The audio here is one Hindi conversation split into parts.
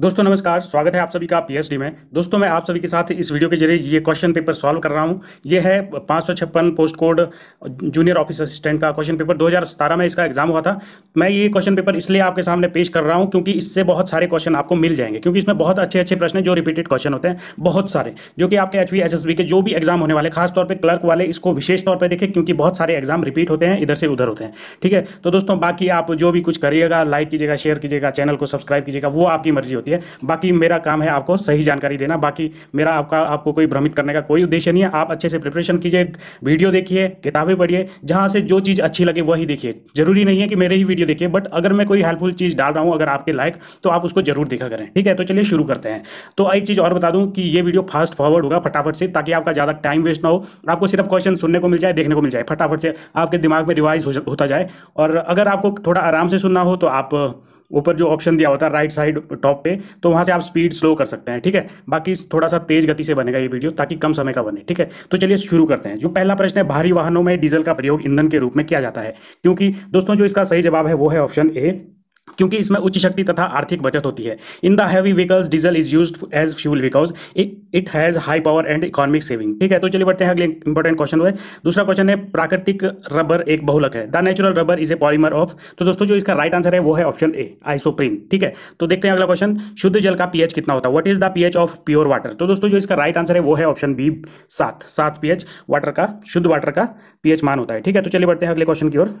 दोस्तों नमस्कार स्वागत है आप सभी का पीएचडी में दोस्तों मैं आप सभी के साथ इस वीडियो के जरिए ये क्वेश्चन पेपर सॉल्व कर रहा हूँ ये है पाँच post code junior office assistant का क्वेश्चन पेपर 2017 में इसका एग्जाम हुआ था मैं ये क्वेश्चन पेपर इसलिए आपके सामने पेश कर रहा हूँ क्योंकि इससे बहुत सारे क्वेश्चन आपको मिल जाएंगे क्योंकि इसमें बहुत अच्छे अच्छे प्रश्न जो रिपीटेड क्वेश्चन होते हैं बहुत सारे जो कि आपके एच बी के जो भी एग्जाम होने वाले खासतौर पर क्लर्क वाले इसको विशेष तौर पर देखें क्योंकि बहुत सारे एग्जाम रिपीट होते हैं इधर से उधर होते हैं ठीक है तो दोस्तों बाकी आप जो भी कुछ करिएगा लाइक कीजिएगा शेयर कीजिएगा चैनल को सब्सक्राइब कीजिएगा वो आपकी मर्जी होती है जाती है बाकी मेरा काम है आपको सही जानकारी देना बाकी मेरा आपका आपको कोई भ्रमित करने का कोई उद्देश्य नहीं है आप अच्छे से प्रिपरेशन कीजिए वीडियो देखिए किताबें पढ़िए जहाँ से जो चीज़ अच्छी लगे वही देखिए जरूरी नहीं है कि मेरे ही वीडियो देखिए बट अगर मैं कोई हेल्पफुल चीज़ डाल रहा हूँ अगर आपके लाइक तो आप उसको जरूर देखा करें ठीक है तो चलिए शुरू करते हैं तो एक चीज़ और बता दूँ कि ये वीडियो फास्ट फॉरवर्ड होगा फटाफट से ताकि आपका ज़्यादा टाइम वेस्ट ना हो आपको सिर्फ क्वेश्चन सुनने को मिल जाए देखने को मिल जाए फटाफट से आपके दिमाग में रिवाइज होता जाए और अगर आपको थोड़ा आराम से सुनना हो तो आप ऊपर जो ऑप्शन दिया होता है राइट साइड टॉप पे तो वहां से आप स्पीड स्लो कर सकते हैं ठीक है बाकी थोड़ा सा तेज गति से बनेगा ये वीडियो ताकि कम समय का बने ठीक है तो चलिए शुरू करते हैं जो पहला प्रश्न है भारी वाहनों में डीजल का प्रयोग ईंधन के रूप में किया जाता है क्योंकि दोस्तों जो इसका सही जवाब है वो है ऑप्शन ए क्योंकि इसमें उच्च शक्ति तथा आर्थिक बचत होती है in the heavy vehicles diesel is use as fuel because it has high power and economic saving ठीक है तो चलिए बढ़ते हैं अगले इंपॉर्टेंट क्वेश्चन हुए दूसरा क्वेश्चन है प्राकृतिक रबर एक बहुलक है the natural rubber is a polymer of तो दोस्तों जो इसका राइट आंसर है वो है ऑप्शन ए आइसोप्रीन ठीक है तो देखते हैं अगला क्वेश्चन शुद्ध जल का पीएच कितना होता है what is the pH of pure water तो दोस्तों जो इसका राइट आंसर है वो है ऑप्शन बी सात सात पीएच वाटर का शुद्ध वाटर का पीएच मान होता है ठीक है तो चलिए बढ़ते हैं अगले क्वेश्चन की ओर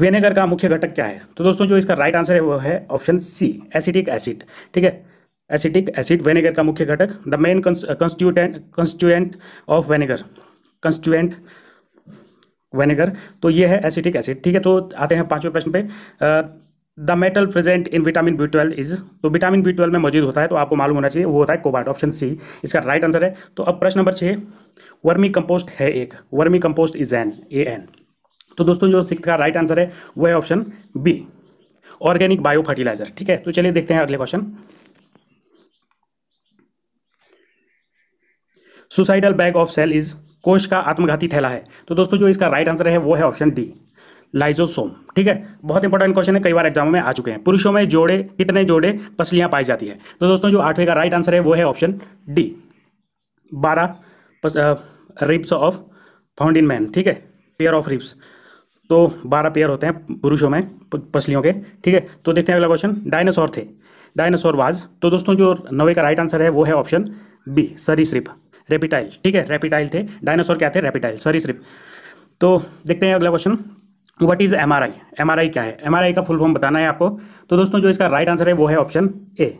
वेनेगर का मुख्य घटक क्या है तो दोस्तों जो इसका राइट आंसर है वो है ऑप्शन सी एसिटिक एसिड ठीक है एसिटिक एसिड वेनेगर का मुख्य घटक the main constituent constituent of vinegar constituent vinegar तो ये है एसिटिक एसिड ठीक है तो आते हैं पांचवें प्रश्न पे the metal present in vitamin B twelve is तो विटामिन बी ट्वेल्व में मौजूद होता है तो आपको मालूम होना चाहिए वो होता है कोबाल्ट ऑप्शन सी इसका राइट आंसर है तो अब प्रश्न नंबर छः वर्मी कंपोस्ट है एक vermicompost is an a an तो दोस्तों जो सिक्स का राइट आंसर है वो है option B organic bio fertiliser ठीक है तो चलिए देखते हैं अगले question suicidal bag of cell is कोश का आत्मघाती थैला है तो दोस्तों जो इसका राइट आंसर है वो है ऑप्शन डी लाइजोसोम ठीक है बहुत इंपॉर्टेंट क्वेश्चन है कई बार एग्जाम में आ चुके हैं पुरुषों में जोड़े कितने जोड़े पसलियां पाई जाती है तो दोस्तों जो आठवें का राइट आंसर है वो है ऑप्शन डी बारह रिप्स ऑफ फाउंडिन मैन ठीक है पेयर ऑफ रिप्स तो बारह पेयर होते हैं पुरुषों में पसलियों के ठीक है तो देखते हैं अगला क्वेश्चन डायनासोर थे डायनासोर वाज तो दोस्तों जो नवे का राइट आंसर है वो है ऑप्शन बी सरीसृप रेपिटाइल ठीक है रेपिटाइल थे डायनासोर क्या थे रेपिटाइल सरीसृप तो देखते हैं अगला question what is M R I M R I क्या है एम आर आई का फुल फॉर्म बताना है आपको तो दोस्तों जो इसका राइट आंसर है वो है option A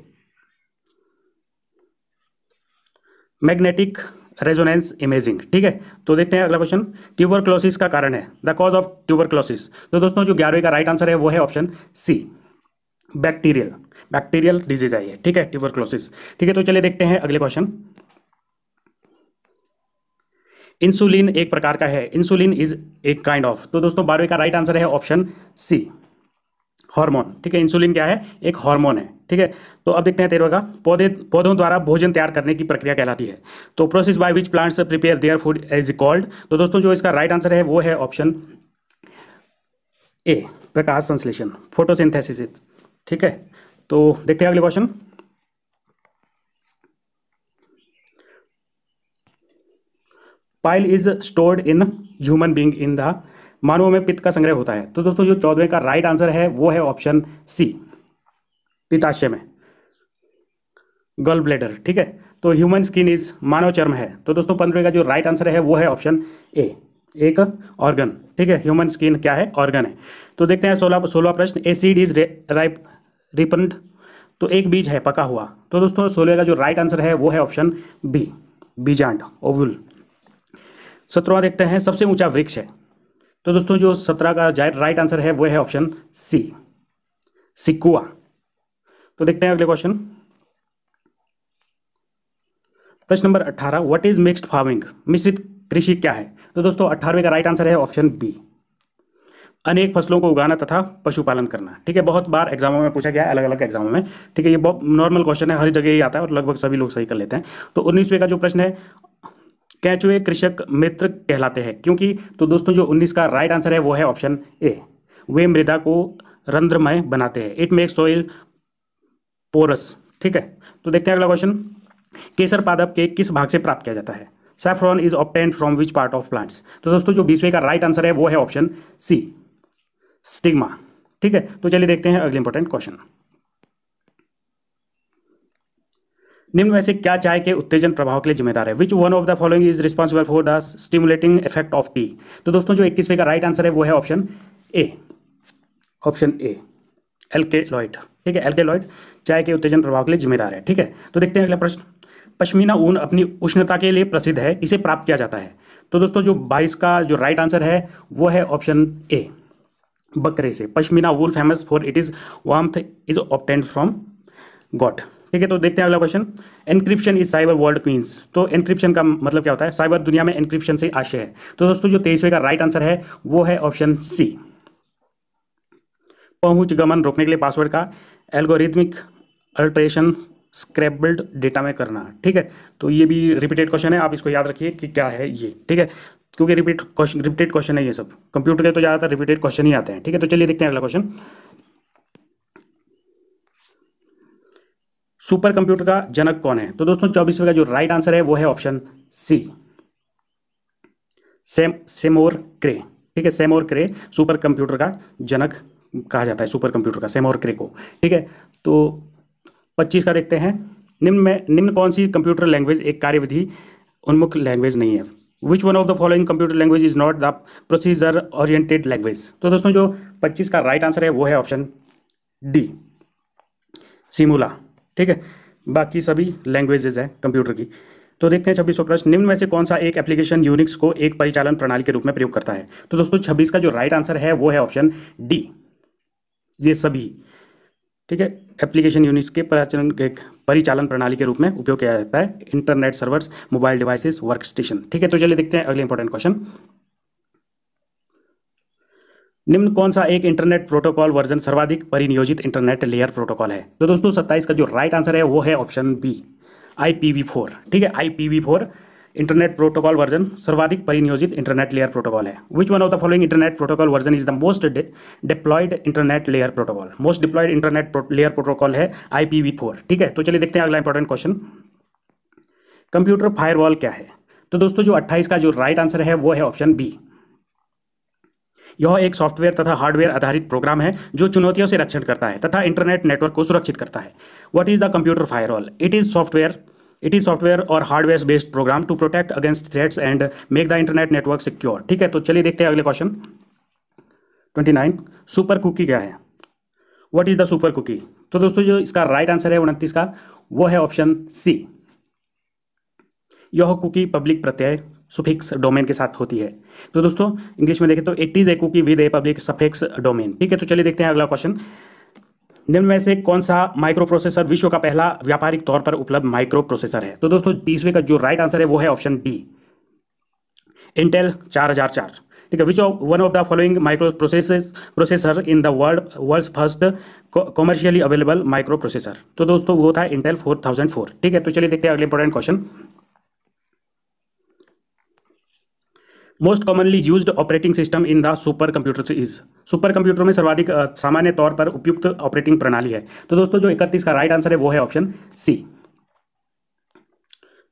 magnetic resonance imaging ठीक है तो देखते हैं अगला क्वेश्चन ट्यूबर क्लोसिस का कारण है the cause of tuberculosis तो दोस्तों जो ग्यारहवीं का राइट आंसर है वो है option C bacterial bacterial disease आई है ठीक है ट्यूबर क्लोसिस ठीक है तो चलिए देखते हैं अगले क्वेश्चन इंसुलिन एक प्रकार का है इंसुलिन इज एक काइंड ऑफ तो दोस्तों बारहवीं का राइट आंसर है ऑप्शन सी हार्मोन ठीक है इंसुलिन क्या है एक हार्मोन है ठीक है तो अब देखते हैं तेरह का पौधे पौधों द्वारा भोजन तैयार करने की प्रक्रिया कहलाती है तो process by which plants prepare their food is called तो दोस्तों जो इसका राइट आंसर है वो है ऑप्शन ए प्रकाश संश्लेषण फोटोसिंथेसिस ठीक है तो देखते हैं अगले question bile is stored in human being in the मानवों में पित्त का संग्रह होता है तो दोस्तों जो चौदहवें का राइट आंसर है वो है ऑप्शन सी पिताशय में गर्ल ब्लेडर ठीक है तो ह्यूमन स्किन इज मानव चर्म है तो दोस्तों पंद्रह का जो राइट आंसर है वो है ऑप्शन ए एक ऑर्गन ठीक है ह्यूमन स्किन क्या है ऑर्गन है तो देखते हैं सोलह सोलह प्रश्न एसिड इज राइप रिपंड तो एक बीज है पका हुआ तो दोस्तों सोलह का जो राइट आंसर है वो है ऑप्शन बी बीजांड ओवुल सत्रवा देखते हैं सबसे ऊंचा वृक्ष है तो दोस्तों जो सत्रह का राइट आंसर है वो है ऑप्शन सी सिकुआ तो देखते हैं अगले क्वेश्चन प्रश्न नंबर अठारह व्हाट इज मिक्स्ड फार्मिंग मिश्रित कृषि क्या है तो दोस्तों अठारहवे का राइट आंसर है ऑप्शन बी अनेक फसलों को उगाना तथा पशुपालन करना ठीक है बहुत बार एग्जामों में पूछा गया है अलग अलग एग्जामों में ठीक है ये बहुत नॉर्मल क्वेश्चन है हर जगह ही आता है और लगभग सभी लोग सही कर लेते हैं तो उन्नीसवे का जो प्रश्न है कैचुए कृषक मित्र कहलाते हैं क्योंकि तो दोस्तों जो 19 का राइट आंसर है वो है ऑप्शन ए वे मृदा को रंध्रमय बनाते हैं इट मेक सोइल पोरस ठीक है तो देखते हैं अगला क्वेश्चन केसर पादप के किस भाग से प्राप्त किया जाता है saffron is obtained from which part of plants तो दोस्तों जो बीसवे का राइट आंसर है वो है ऑप्शन सी स्टिग्मा ठीक है तो चलिए देखते हैं अगले इंपॉर्टेंट क्वेश्चन निम्न में से क्या चाय के उत्तेजन प्रभाव के लिए जिम्मेदार है which one of the following is responsible for the stimulating effect of tea तो दोस्तों जो इक्कीसवें का राइट आंसर है वो है ऑप्शन ए ऑप्शन ए के लॉइड ठीक है के लॉइड चाय के उत्तेजन प्रभाव के लिए जिम्मेदार है ठीक है तो देखते हैं अगला प्रश्न पश्मीना ऊन अपनी उष्णता के लिए प्रसिद्ध है इसे प्राप्त किया जाता है तो दोस्तों जो बाईस का जो राइट आंसर है वो है ऑप्शन ए बकरे से pashmina wool famous for it is warm is obtained from goat ठीक है तो देखते हैं अगला question encryption is cyber world queens तो एनक्रिप्शन का मतलब क्या होता है साइबर दुनिया में एनक्रिप्शन से आशय है तो दोस्तों जो तेईसवे का राइट आंसर है वो है ऑप्शन सी पहुंच गमन रोकने के लिए पासवर्ड का एल्गोरिथमिक अल्ट्रेशन स्क्रैबल्ड डेटा में करना ठीक है तो ये भी रिपीटेड क्वेश्चन है आप इसको याद रखिए कि क्या है ये ठीक है क्योंकि रिपीट क्वेश्चन रिपीटेड क्वेश्चन है ये सब कंप्यूटर के तो ज़्यादातर रिपीटेड क्वेश्चन ही आते हैं ठीक है तो चलिए देखते हैं अगला क्वेश्चन सुपर कंप्यूटर का जनक कौन है तो दोस्तों चौबीसवें का जो राइट आंसर है वो है ऑप्शन सी सेम सेमोर क्रे ठीक है सेमोर क्रे सुपर कंप्यूटर का जनक कहा जाता है सुपर कंप्यूटर का सेमोर क्रे को ठीक है तो पच्चीस का देखते हैं निम्न में निम्न कौन सी कंप्यूटर लैंग्वेज एक कार्यविधि उन्मुख लैंग्वेज नहीं है which one of the following computer language is not the procedure oriented language तो दोस्तों जो 25 का राइट right आंसर है वो है ऑप्शन डी सिमुला ठीक है बाकी सभी लैंग्वेजेज हैं कंप्यूटर की तो देखते हैं सौ प्रश्न निम्न में से कौन सा एक एप्लीकेशन यूनिक्स को एक परिचालन प्रणाली के रूप में प्रयोग करता है तो दोस्तों छब्बीस का जो राइट आंसर है वो है ऑप्शन डी ये सभी ठीक है एप्लीकेशन यूनिक्स के परिचालन परिचालन प्रणाली के रूप में उपयोग किया जाता है internet servers mobile devices work station ठीक है तो चलिए देखते हैं अगले इंपॉर्टेंट क्वेश्चन निम्न कौन सा एक इंटरनेट प्रोटोकॉल वर्जन सर्वाधिक परिनियोजित इंटरनेट लेयर प्रोटोकॉल है तो दोस्तों सत्ताईस का जो राइट आंसर है वो है ऑप्शन बी आई ठीक है आई इंटरनेट प्रोटोकॉल वर्जन सर्वाधिक परिनियोजित इंटरनेट लेयर प्रोटोकॉल है which one of the following internet protocol version is the most deployed internet layer protocol most deployed internet layer protocol है आई ठीक है तो चलिए देखते हैं अगला इंपॉर्टेंट क्वेश्चन कंप्यूटर फायरवॉल क्या है तो दोस्तों जो 28 का जो राइट right आंसर है वो है ऑप्शन बी यह एक सॉफ्टवेयर तथा हार्डवेयर आधारित प्रोग्राम है जो चुनौतियों से रक्षण करता है तथा इंटरनेट नेटवर्क को सुरक्षित करता है what is the computer firewall it is software it is software और hardware based program to protect against threats and make the internet network secure ठीक है तो चलिए देखते हैं अगले question twenty nine super cookie क्या है what is the super cookie तो दोस्तों जो इसका राइट आंसर है उनतीस का वो है ऑप्शन सी यह कुकी पब्लिक प्रत्यय सुफिक्स डोमेन के साथ होती है तो दोस्तों इंग्लिश में देखें तो it is a cookie with a public suffix domain ठीक है तो चलिए देखते हैं अगला क्वेश्चन निम्न में से कौन सा माइक्रो प्रोसेसर विश्व का पहला व्यापारिक तौर पर उपलब्ध माइक्रो प्रोसेसर है तो दोस्तों तीसरे का जो राइट आंसर है वो है ऑप्शन बी इंटेल चार हजार चार ठीक है which of one of the following micro process processor in the world world first commercially available microprocessor तो दोस्तों वो था इंटेल फोर ठीक है तो चलिए देखते हैं अगले important question most commonly use operating system in the supercomputer is supercomputer में सर्वाधिक सामान्य तौर पर उपयुक्त ऑपरेटिंग प्रणाली है तो दोस्तों जो इकतीस का राइट आंसर है वो है option C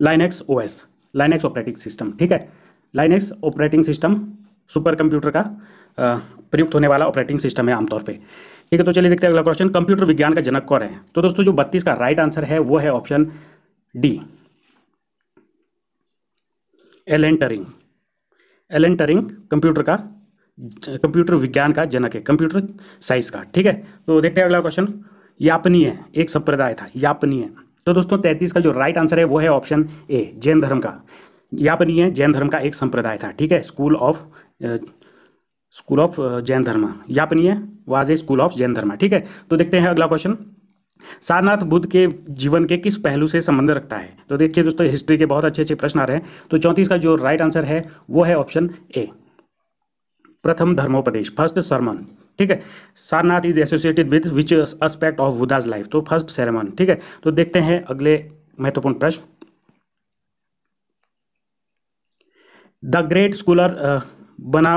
Linux OS Linux operating system ठीक है Linux operating system supercomputer का प्रयुक्त होने वाला ऑपरेटिंग सिस्टम है आमतौर पर ठीक है तो चलिए देखते हैं अगला क्वेश्चन कंप्यूटर विज्ञान का जनक कौन है तो दोस्तों जो बत्तीस का राइट आंसर है वो है option D Alan Turing Alan Turing computer का कंप्यूटर विज्ञान का जनक है कंप्यूटर साइंस का ठीक है तो देखते हैं अगला क्वेश्चन यापनीय एक संप्रदाय था यापनीय तो दोस्तों तैतीस का जो राइट आंसर है वो है ऑप्शन ए जैन धर्म का यापनीय जैन धर्म का एक संप्रदाय था ठीक है school of school of Jain dharma Yapaniya was a school of Jain dharma ठीक है तो देखते हैं अगला क्वेश्चन सारनाथ बुद्ध के जीवन के किस पहलू से संबंध रखता है तो देखिए दोस्तों हिस्ट्री के बहुत अच्छे अच्छे प्रश्न आ रहे हैं तो चौंतीस का जो राइट आंसर है वो है ऑप्शन ए प्रथम धर्मोपदेश फर्स्ट सरमन ठीक है Sarnath is associated with which aspect of Buddha's life तो फर्स्ट सेरेमन ठीक है तो देखते हैं अगले महत्वपूर्ण प्रश्न the great scholar Bana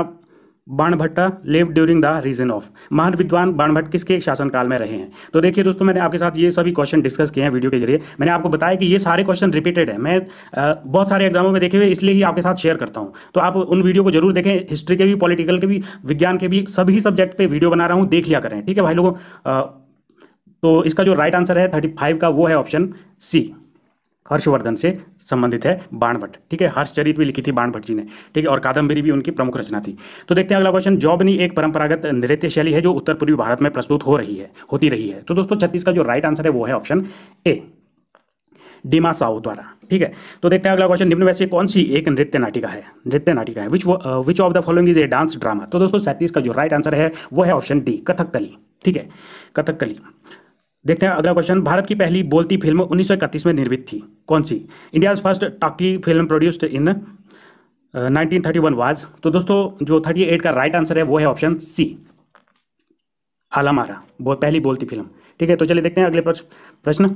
Banabhatta live during the reign of महान विद्वान बाणभट्ट किसके शासनकाल में रहे हैं तो देखिए दोस्तों मैंने आपके साथ ये सभी क्वेश्चन डिस्कस किए हैं वीडियो के जरिए मैंने आपको बताया कि ये सारे क्वेश्चन रिपीटेड है मैं बहुत सारे एग्जामों में देखे हुए इसलिए ही आपके साथ शेयर करता हूँ तो आप उन वीडियो को जरूर देखें हिस्ट्री के भी पॉलिटिकल के भी विज्ञान के भी सभी सब्जेक्ट पर वीडियो बना रहा हूँ देख लिया करें ठीक है भाई लोगों तो इसका जो राइट आंसर है थर्टी फाइव का वो है ऑप्शन सी हर्षवर्धन से संबंधित है बाणभट्ट ठीक है हर्षचरित भी लिखी थी बाणभट्ट जी ने ठीक है और कादम्बरी भी उनकी प्रमुख रचना थी तो देखते हैं अगला क्वेश्चन जॉबनी एक परंपरागत नृत्य शैली है जो उत्तर पूर्वी भारत में प्रस्तुत हो रही है होती रही है तो दोस्तों छत्तीस का जो राइट आंसर है वो है ऑप्शन ए डीमा साहू द्वारा ठीक है तो देखते हैं अगला क्वेश्चन निम्न वैसे कौन सी एक नृत्य नाटिका है नृत्य नाटिका है which which of the following is a dance drama तो दोस्तों सैंतीस का जो राइट आंसर है वो है ऑप्शन डी कथकली ठीक है कथकली देखते हैं अगला क्वेश्चन भारत की पहली बोलती फिल्म उन्नीस में निर्मित थी कौन सी India first talkie film produced in nineteen thirty one was तो दोस्तों जो थर्टी एट का राइट आंसर है वो है ऑप्शन सी आलामारा वो पहली बोलती फिल्म ठीक है तो चलिए देखते हैं अगले प्रश्न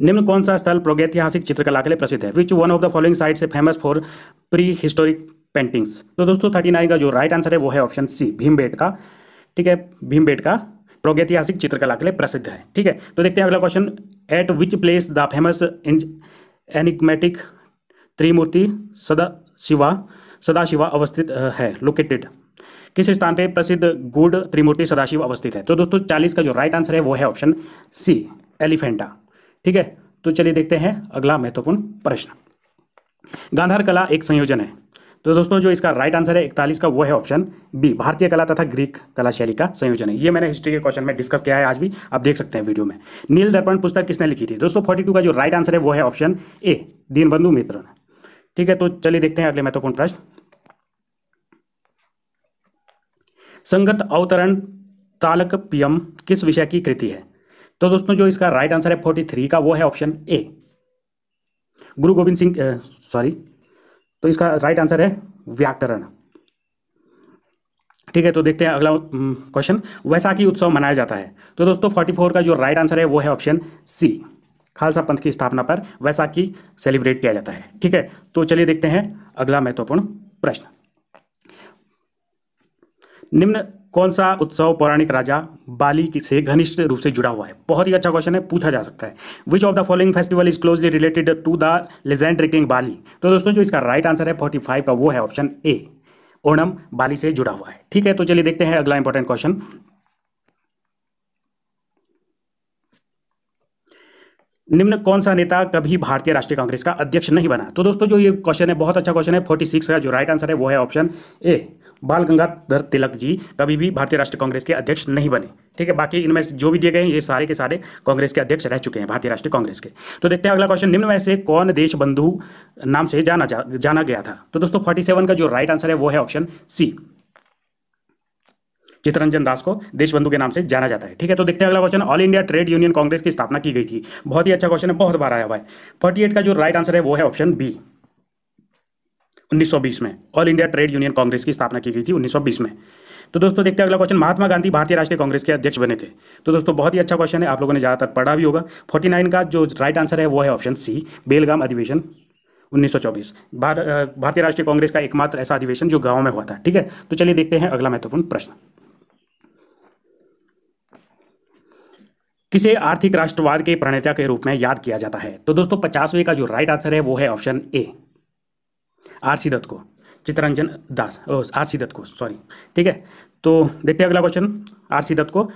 निम्न कौन सा स्थल प्रोगैतिहासिक चित्रकला के लिए प्रसिद्ध है which one of the following sites से famous for prehistoric paintings तो दोस्तों थर्टी का जो राइट आंसर है वो है ऑप्शन सी भीम का ठीक है भीम का प्रागैतिहासिक चित्रकला के लिए प्रसिद्ध है ठीक है तो देखते हैं अगला question at which place the famous enigmatic Trimurti Sadashiva सदाशिवा अवस्थित है लोकेटेड किस स्थान पे प्रसिद्ध गुड त्रिमूर्ति सदाशिव अवस्थित है तो दोस्तों चालीस का जो राइट आंसर है वो है ऑप्शन सी एलिफेंटा ठीक है तो चलिए देखते हैं अगला महत्वपूर्ण प्रश्न गांधार कला एक संयोजन है तो दोस्तों जो इसका राइट आंसर है इकतालीस का वो है ऑप्शन बी भारतीय कला तथा ग्रीक कला शैली का संयोजन है ये मैंने हिस्ट्री के क्वेश्चन में डिस्कस किया है आज भी आप देख सकते हैं वीडियो में नील दर्पण पुस्तक किसने लिखी थी दोस्तों फोर्टी का जो राइट आंसर है वो है ऑप्शन ए दीनबंधु मित्र ने ठीक है तो चलिए देखते हैं अगले महत्वपूर्ण प्रश्न संगत अवतरण तालक पियम किस विषय की कृति है तो दोस्तों जो इसका राइट आंसर है फोर्टी थ्री का वो है ऑप्शन ए गुरु गोविंद सिंह सॉरी तो इसका राइट आंसर है व्याकरण ठीक है तो देखते हैं अगला क्वेश्चन हम्म, वैसाखी उत्सव मनाया जाता है तो दोस्तों 44 का जो राइट आंसर है वो है ऑप्शन सी खालसा पंथ की स्थापना पर वैसाखी सेलिब्रेट किया जाता है ठीक है तो चलिए देखते हैं अगला महत्वपूर्ण प्रश्न निम्न कौन सा उत्सव पौराणिक राजा बाली से घनिष्ठ रूप से जुड़ा हुआ है बहुत ही अच्छा क्वेश्चन है पूछा जा सकता है which of the following festival is closely related to the legend king Bali तो दोस्तों जो इसका राइट आंसर है फोर्टी फाइव का वो है ऑप्शन ए ओणम बाली से जुड़ा हुआ है ठीक है तो चलिए देखते हैं अगला इंपॉर्टेंट क्वेश्चन निम्न कौन सा नेता कभी भारतीय राष्ट्रीय कांग्रेस का अध्यक्ष नहीं बना तो दोस्तों जो ये क्वेश्चन है बहुत अच्छा क्वेश्चन है फोर्टी सिक्स का जो राइट आंसर है वो है ऑप्शन ए बाल गंगाधर तिलक जी कभी भी भारतीय राष्ट्रीय कांग्रेस के अध्यक्ष नहीं बने ठीक है बाकी इनमें जो भी दिए गए हैं ये सारे के सारे कांग्रेस के अध्यक्ष रह चुके हैं भारतीय राष्ट्रीय कांग्रेस के तो देखते हैं अगला क्वेश्चन निम्न में से कौन देश बंधु नाम से जाना जा, जाना गया था तो दोस्तों फोर्टी सेवन का जो राइट आंसर है वो है ऑप्शन सी चितरंजन दास को देशबंधु के नाम से जाना जाता है ठीक है तो देखते हैं अगला question All India Trade Union Congress की स्थापना की गई थी बहुत ही अच्छा क्वेश्चन है बहुत बार आया हुआ है फोर्टी एट का जो राइट आंसर है वो है ऑप्शन बी 1920 में All India Trade Union Congress की स्थापना की गई थी 1920 में तो दोस्तों देखते हैं अगला क्वेश्चन महात्मा गांधी भारतीय राष्ट्रीय कांग्रेस के अध्यक्ष बने थे तो दोस्तों बहुत ही अच्छा क्वेश्चन है आप लोगों ने ज़्यादातर पढ़ा भी होगा 49 का जो राइट आंसर है वो है ऑप्शन सी बेलगाम अधिवेशन 1924 भार, भारतीय राष्ट्रीय कांग्रेस का एकमात्र ऐसा अधिवेशन जो गांव में हुआ था ठीक है तो चलिए देखते हैं अगला महत्वपूर्ण प्रश्न किसे आर्थिक राष्ट्रवाद के प्रणेता के रूप में याद किया जाता है तो दोस्तों पचासवें का जो राइट आंसर है वो है option A R C Dutt को चित्रंजन दास आर सी दत्त को सॉरी ठीक है तो देखते हैं अगला क्वेश्चन आर सी दत्त को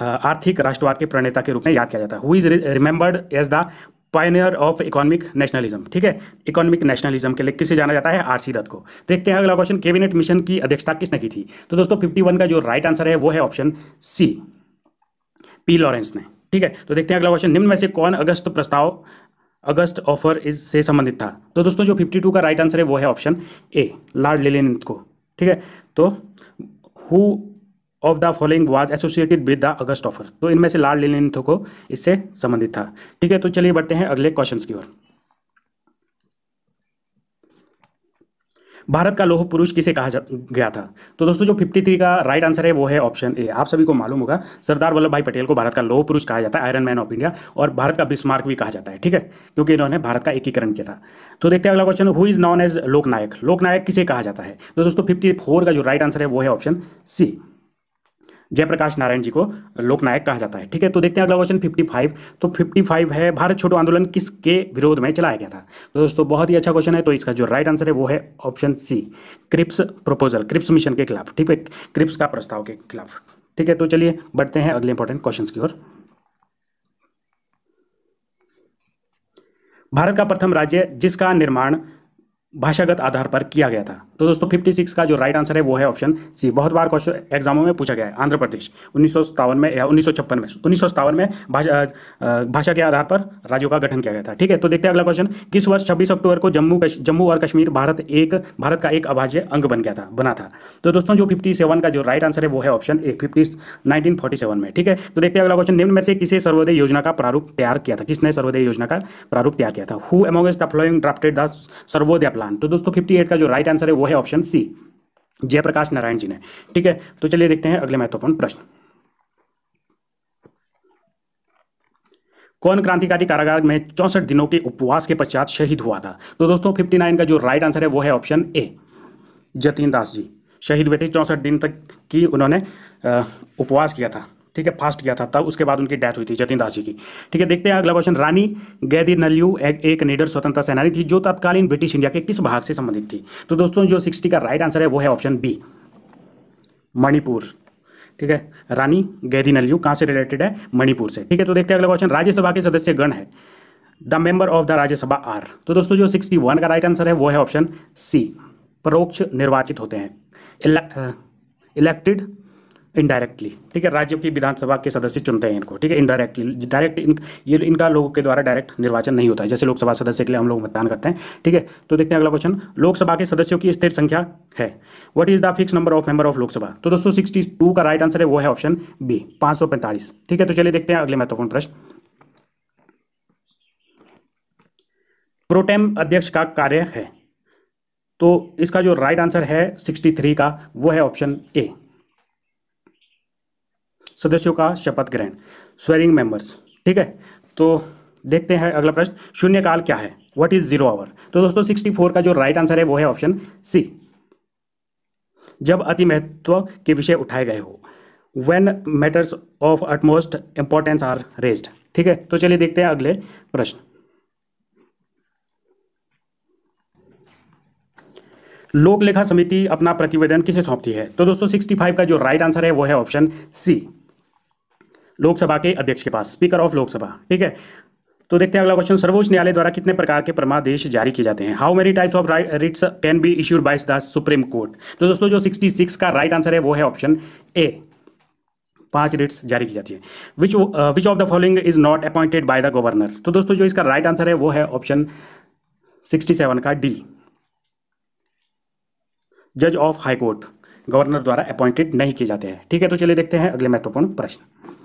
आर्थिक राष्ट्रवाद के प्रणेता के रूप में याद किया जाता है who is remembered as the pioneer of economic nationalism ठीक है इकोनॉमिक नेशनलिज्म के लिए किसे जाना जाता है आरसी दत्त को देखते हैं अगला क्वेश्चन कैबिनेट मिशन की अध्यक्षता किसने की थी तो दोस्तों 51 का जो राइट आंसर है वो है ऑप्शन सी पी लॉरेंस ने ठीक है तो देखते हैं अगला क्वेश्चन निम्न में से कौन अगस्त प्रस्ताव अगस्त ऑफर इज से संबंधित था तो दोस्तों जो 52 का राइट आंसर है वो है ऑप्शन ए लार्ड लेलिन को ठीक है तो who of the following was associated with the August offer तो इनमें से लार्ड लेलिन को इससे संबंधित था ठीक है तो चलिए बढ़ते हैं अगले क्वेश्चन की ओर भारत का लोह पुरुष किसे कहा गया था तो दोस्तों जो 53 का राइट आंसर है वो है ऑप्शन ए आप सभी को मालूम होगा सरदार वल्लभ भाई पटेल को भारत का लोह पुरुष कहा जाता है आयरन मैन ऑफ इंडिया और भारत का बिस्मार्क भी कहा जाता है ठीक है क्योंकि इन्होंने भारत का एकीकरण किया था तो देखते हैं अगला question who is known as Loknayak Loknayak किसे कहा जाता है तो दोस्तों फिफ्टी का जो राइट आंसर है वो है ऑप्शन सी जयप्रकाश नारायण जी को लोकनायक कहा जाता है ठीक है तो देखते हैं अगला क्वेश्चन 55 तो 55 है भारत छोटो आंदोलन किसके विरोध में चलाया गया था तो दोस्तों बहुत ही अच्छा क्वेश्चन है तो इसका जो राइट आंसर है वो है option C Cripps proposal Cripps mission के खिलाफ ठीक है क्रिप्स का प्रस्ताव के खिलाफ ठीक है तो चलिए बढ़ते हैं अगले इंपॉर्टेंट क्वेश्चन की ओर भारत का प्रथम राज्य जिसका निर्माण भाषागत आधार पर किया गया था तो दोस्तों 56 का जो राइट आंसर है वो है ऑप्शन सी बहुत बार क्वेश्चन एग्जामों में पूछा गया है आंध्र प्रदेश उन्नीस में या उन्नीस में उन्नीस में भाषा भाषा के आधार पर राज्यों का गठन किया गया था ठीक है तो देखते हैं अगला क्वेश्चन किस वर्ष छब्बीस अक्टूबर को जम्मू जम्मू और कश्मीर भारत एक भारत का एक अभाज्य अंग बन गया था बना था तो दोस्तों जो फिफ्टी का जो राइट आंसर है वो है ऑप्शन ए फिफ्टी नाइनटीन में ठीक है तो देखते हैं अगला क्वेश्चन निम्न में से किसे सर्वोदय योजना का प्रारूप तैयार किया था किसने सर्वोदय योजना का प्रारूप तैयार किया था who amongst the following drafted the Sarvodaya plan तो दोस्तों फिफ्टी का जो राइट आंसर है वो है ऑप्शन सी जयप्रकाश नारायण जी ने ठीक है तो चलिए देखते हैं अगले महत्वपूर्ण प्रश्न कौन क्रांतिकारी कारागार में चौसठ दिनों के उपवास के पश्चात शहीद हुआ था तो दोस्तों 59 का जो राइट आंसर है वो है ऑप्शन ए जतीन दास जी शहीद हुए थे चौंसठ दिन तक की उन्होंने उपवास किया था ठीक है फास्ट किया था तब उसके बाद उनकी डेथ हुई थी जतिन दास जी की ठीक है देखते हैं अगला क्वेश्चन रानी गैदी नल्यू एक, एक निडर स्वतंत्रता सेनानी थी जो तत्कालीन ब्रिटिश इंडिया के किस भाग से संबंधित थी तो दोस्तों जो सिक्सटी का राइट आंसर है वो है ऑप्शन बी मणिपुर ठीक है रानी गैदी नल्यू कहाँ से रिलेटेड है मणिपुर से ठीक है तो देखते हैं अगला क्वेश्चन राज्यसभा के सदस्य गण है the member of the Rajya Sabha are तो दोस्तों जो 61 का राइट आंसर है वो है ऑप्शन सी परोक्ष निर्वाचित होते हैं इलेक्टेड इनडायरेक्टली ठीक है राज्य की विधानसभा के सदस्य चुनते हैं इनको ठीक है इनडायरेक्टली डायरेक्ट इन ये इनका लोगों के द्वारा डायरेक्ट निर्वाचन नहीं होता है जैसे लोकसभा सदस्य के लिए हम लोग मतदान करते हैं ठीक है तो देखते हैं अगला क्वेश्चन लोकसभा के सदस्यों की स्थिर संख्या है what is the fix number of member of Lok Sabha तो दोस्तों सिक्सटी टू का राइट आंसर है वो है ऑप्शन बी पाँच ठीक है तो चलिए देखते हैं अगले महत्वपूर्ण प्रश्न प्रोटेम अध्यक्ष का कार्य है तो इसका जो राइट आंसर है 63 का वो है ऑप्शन ए सदस्यों का शपथ ग्रहण स्वेरिंग मेंबर्स ठीक है तो देखते हैं अगला प्रश्न शून्यकाल क्या है व्हाट इज जीरो आवर तो दोस्तों फोर का जो राइट आंसर है वो है ऑप्शन सी जब अति महत्व के विषय उठाए गए हो when matters of utmost importance are raised ठीक है तो चलिए देखते हैं अगले प्रश्न लोक लेखा समिति अपना प्रतिवेदन किसे सौंपती है तो दोस्तों 65 का जो राइट आंसर है वो है ऑप्शन सी लोकसभा के अध्यक्ष के पास स्पीकर ऑफ लोकसभा ठीक है तो देखते हैं अगला क्वेश्चन सर्वोच्च न्यायालय द्वारा कितने प्रकार के परमादेश जारी किए जाते हैं how many types of writs can be issued by the Supreme Court तो दोस्तों जो 66 का राइट आंसर है वो है ऑप्शन ए पांच रिट्स जारी की जाती है which which of the following is not appointed by the governor तो दोस्तों जो इसका राइट आंसर है वो है ऑप्शन सिक्सटी का डी जज ऑफ हाईकोर्ट गवर्नर द्वारा अपॉइंटेड नहीं किए जाते हैं ठीक है तो चलिए देखते हैं अगले महत्वपूर्ण प्रश्न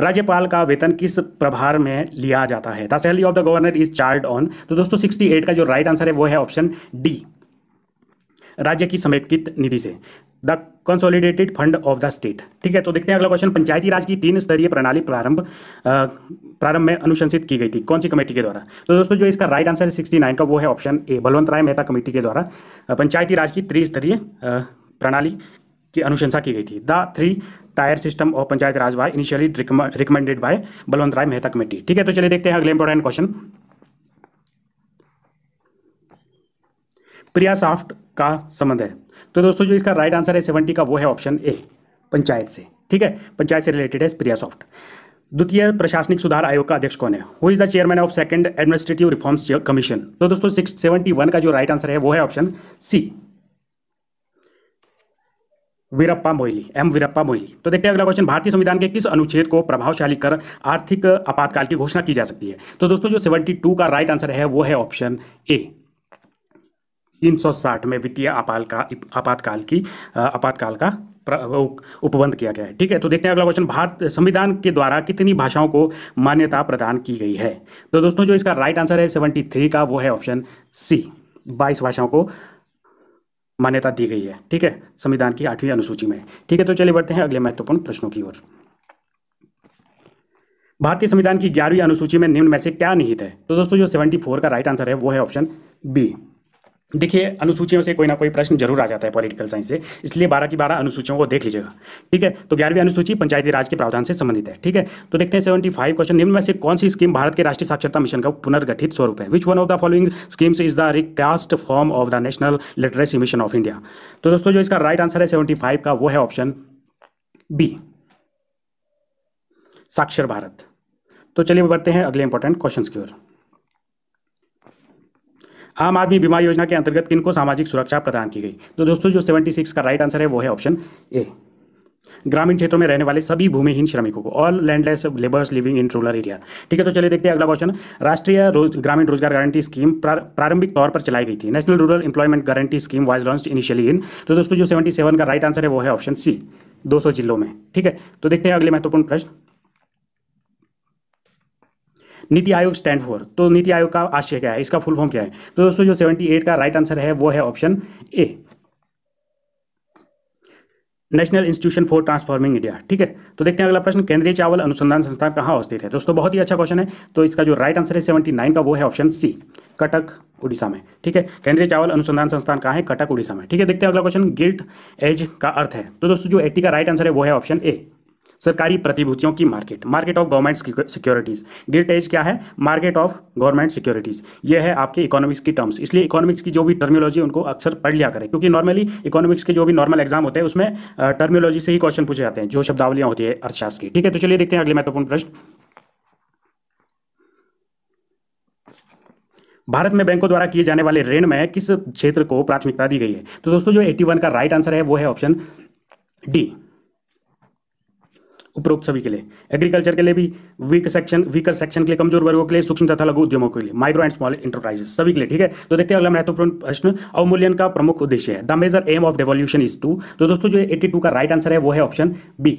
राज्यपाल का वेतन किस प्रभार में लिया जाता है the salary of the governor is charge on तो दोस्तों 68 का जो राइट आंसर है वो है ऑप्शन डी राज्य की समेकित निधि से the consolidated fund of the state ठीक है तो देखते हैं अगला क्वेश्चन पंचायती राज की तीन स्तरीय प्रणाली प्रारंभ प्रारंभ में अनुशंसित की गई थी कौन सी कमेटी के द्वारा तो दोस्तों जो इसका राइट आंसर है सिक्सटी नाइन का वो है option A Balwant Rai Mehta committee के द्वारा पंचायती राज की त्रिस्तरीय प्रणाली की अनुशंसा की गई थी the three tier system of panchayat raj was initially recommended by Balwant Rai Mehta committee ठीक है तो चलिए देखते हैं अगले इंपॉर्टेंट क्वेश्चन प्रिया साफ्ट का संबंध है तो दोस्तों जो इसका राइट आंसर है सेवेंटी का वो है ऑप्शन ए पंचायत से ठीक है पंचायत से रिलेटेड है प्रिया सॉफ्ट द्वितीय प्रशासनिक सुधार आयोग का अध्यक्ष कौन है who is the chairman of second administrative reforms commission तो दोस्तों सिक्स सेवेंटी वन का जो राइट आंसर है वो है option C Veerappa Moily M Veerappa Moily तो देखते हैं अगला क्वेश्चन भारतीय संविधान के किस अनुच्छेद को प्रभावशाली कर आर्थिक आपातकाल की घोषणा की जा सकती है तो दोस्तों जो 72 का राइट आंसर है वो है ऑप्शन ए 360 में वित्तीय आपाल का आपातकाल की आपातकाल का उपबंध किया गया है ठीक है तो देखते हैं अगला क्वेश्चन भारत संविधान के द्वारा कितनी भाषाओं को मान्यता प्रदान की गई है तो दोस्तों जो इसका राइट आंसर है थ्री का वो है ऑप्शन सी बाईस भाषाओं को मान्यता दी गई है ठीक है संविधान की आठवीं अनुसूची में ठीक है तो चलिए बढ़ते हैं अगले महत्वपूर्ण प्रश्नों की ओर भारतीय संविधान की ग्यारहवीं अनुसूची में निम्न में से क्या निहित है तो दोस्तों जो सेवेंटी का राइट आंसर है वो है ऑप्शन बी देखिए अनुसूचियों से कोई ना कोई प्रश्न जरूर आ जाता है पॉलिटिकल साइंस से इसलिए बारह की बारह अनुसूचियों को देख लीजिएगा ठीक है तो ग्यारहवीं अनुसूची पंचायती राज के प्रावधान से संबंधित है ठीक है तो देखते हैं सेवेंटी फाइव क्वेश्चन निम्न में से कौन सी स्कीम भारत के राष्ट्रीय साक्षरता मिशन का पुनर्गठित स्वरूप है which one of the following schemes is the recast form of the national literacy mission of India तो दोस्तों जो इसका राइट आंसर है सेवेंटी फाइव का वो है ऑप्शन बी साक्षर भारत तो चलिए बढ़ते हैं अगले इंपॉर्टेंट क्वेश्चन की ओर आम आदमी बीमा योजना के अंतर्गत किनको सामाजिक सुरक्षा प्रदान की गई तो दोस्तों जो 76 का राइट आंसर है वो है ऑप्शन ए ग्रामीण क्षेत्रों में रहने वाले सभी भूमिहीन श्रमिकों को all landless labours living in rural area ठीक है तो चलिए देखते हैं अगला क्वेश्चन राष्ट्रीय रोज ग्रामीण रोजगार गारंटी स्कीम प्रारंभिक तौर पर चलाई गई थी national rural employment guarantee scheme was launch initially in तो दोस्तों जो सेवेंटी सेवन का राइट आंसर है वो है ऑप्शन सी दो सौ जिलों में ठीक है तो देखते हैं अगले महत्वपूर्ण प्रश्न नीति आयोग स्टैंड फॉर तो नीति आयोग का आशय क्या है इसका फुल फॉर्म क्या है तो दोस्तों जो सेवेंटी एट का राइट आंसर है वो है option A national institution for transforming India ठीक है तो देखते हैं अगला प्रश्न केंद्रीय चावल अनुसंधान संस्थान कहाँ अवस्थित है दोस्तों बहुत ही अच्छा क्वेश्चन है तो इसका जो राइट आंसर है सेवेंटी नाइन का वो है ऑप्शन सी कटक उड़ीसा में ठीक है केंद्रीय चावल अनुसंधान संस्थान कहाँ है कटक उड़ीसा में ठीक है देखते हैं अगला क्वेश्चन गिल्ट एज का अर्थ है तो दोस्तों जो एट्टी का राइट आंसर है वो है ऑप्शन ए सरकारी प्रतिभूतियों की market market of government securities gilt edge क्या है मार्केट ऑफ गवर्नमेंट सिक्योरिटीज ये है आपके इकोनॉमिक्स की टर्म्स इसलिए इकोनॉमिक्स की जो भी टर्मिनोलॉजी उनको अक्सर पढ़ लिया करें क्योंकि नॉर्मली इकोनॉमिक्स के जो भी नॉर्मल एग्जाम होते हैं उसमें टर्मिनोलॉजी से ही क्वेश्चन पूछे जाते हैं जो शब्दावलियां होती है अर्थशास्त्र की ठीक है तो चलिए देखते हैं अगले महत्वपूर्ण प्रश्न भारत में बैंकों द्वारा किए जाने वाले ऋण में किस क्षेत्र को प्राथमिकता दी गई है तो दोस्तों जो 81 का राइट आंसर है वो है ऑप्शन डी उपरोक्त सभी के लिए एग्रीकल्चर के लिए भी वीक सेक्शन वीकर सेक्शन के लिए कमजोर वर्गों के लिए सूक्ष्म तथा लघु उद्यमों के लिए माइक्रो एंड स्मॉल इंटरप्राइजेस सभी के लिए ठीक है तो देखते हैं अगला महत्वपूर्ण प्रश्न अवमूल्यन का प्रमुख उद्देश्य है the major aim of devolution is to तो दोस्तों जो एट्टी टू का राइट आंसर है वो है ऑप्शन बी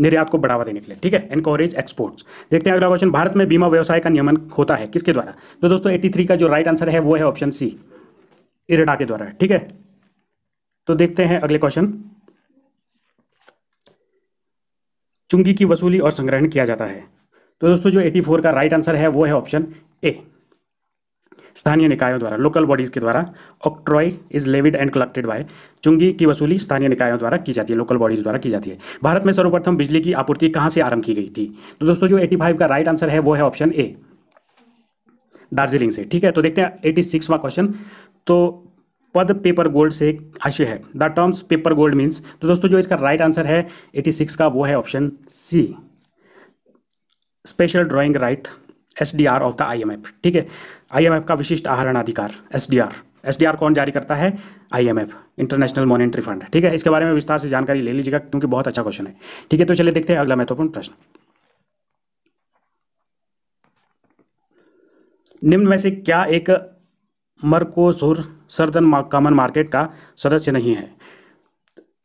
निर्यात को बढ़ावा देने के लिए ठीक है एनकोरेज एक्सपोर्ट्स देखते हैं अगला क्वेश्चन भारत में बीमा व्यवसाय का नियमन होता है किसके द्वारा तो दोस्तों 83 का जो राइट आंसर है वो है ऑप्शन सी इरेडा के द्वारा ठीक है तो देखते हैं अगले क्वेश्चन चुंगी की वसूली और संग्रहण किया जाता है तो दोस्तों जो 84 का राइट आंसर है वो है ऑप्शन ए स्थानीय निकायों द्वारा लोकल बॉडीज़ के द्वारा octroi is levied and collected by चुंगी की वसूली स्थानीय निकायों द्वारा की जाती है लोकल बॉडीज़ द्वारा की जाती है भारत में सर्वप्रथम बिजली की आपूर्ति कहां से आरंभ की गई थी तो दोस्तों जो 85 का राइट आंसर है वो है ऑप्शन ए दार्जिलिंग से ठीक है तो देखते हैं एटी सिक्सवा क्वेश्चन तो पद पेपर गोल्ड से आशय है the terms paper gold means तो दोस्तों जो इसका राइट आंसर है एटी सिक्स का वो है option C special drawing right S D R of the I M F ठीक है आई एम एफ का विशिष्ट आहरण अधिकार S D R S D R कौन जारी करता है I M F international monetary fund ठीक है इसके बारे में विस्तार से जानकारी ले लीजिएगा क्योंकि बहुत अच्छा क्वेश्चन है ठीक है तो चलिए देखते हैं अगला महत्वपूर्ण प्रश्न निम्न में से क्या एक मरकोसुर सरदन कॉमन मार्केट का सदस्य नहीं है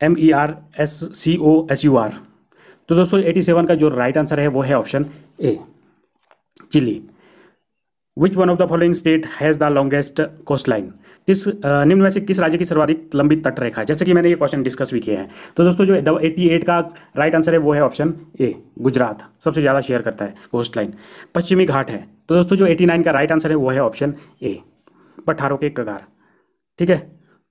M E R S C O S U R तो दोस्तों एटी सेवन का जो राइट आंसर है वो है option A Chile which one of the following state has the longest coast line किस निम्न में से किस राज्य की सर्वाधिक लंबी तट रेखा है जैसे कि मैंने ये क्वेश्चन डिस्कस भी किया है तो दोस्तों जो एट्टी एट का राइट आंसर है वो है ऑप्शन ए गुजरात सबसे ज़्यादा शेयर करता है कोस्ट लाइन पश्चिमी घाट है तो दोस्तों जो एटी नाइन का राइट आंसर है वो है ऑप्शन ए पठारों के कगार ठीक है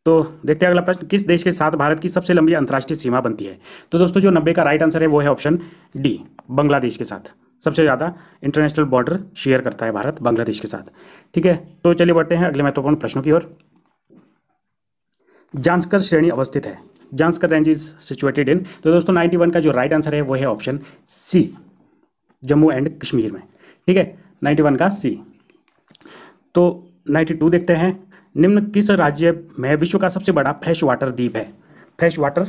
तो देखते हैं अगला प्रश्न किस देश के साथ भारत की सबसे लंबी अंतर्राष्ट्रीय सीमा बनती है तो दोस्तों जो नब्बे का राइट आंसर है वो है ऑप्शन डी बांग्लादेश के साथ सबसे ज़्यादा इंटरनेशनल बॉर्डर शेयर करता है भारत बांग्लादेश के साथ ठीक है तो चलिए बढ़ते हैं अगले महत्वपूर्ण प्रश्नों की ओर जांचकर श्रेणी अवस्थित है Zanskar range is situated in तो दोस्तों नाइनटी का जो राइट आंसर है वो है option C Jammu and Kashmir में ठीक है नाइनटी का सी तो नाइन्टी टू देखते हैं निम्न किस राज्य में विश्व का सबसे बड़ा फ्रेश वाटर द्वीप है फ्रेश वाटर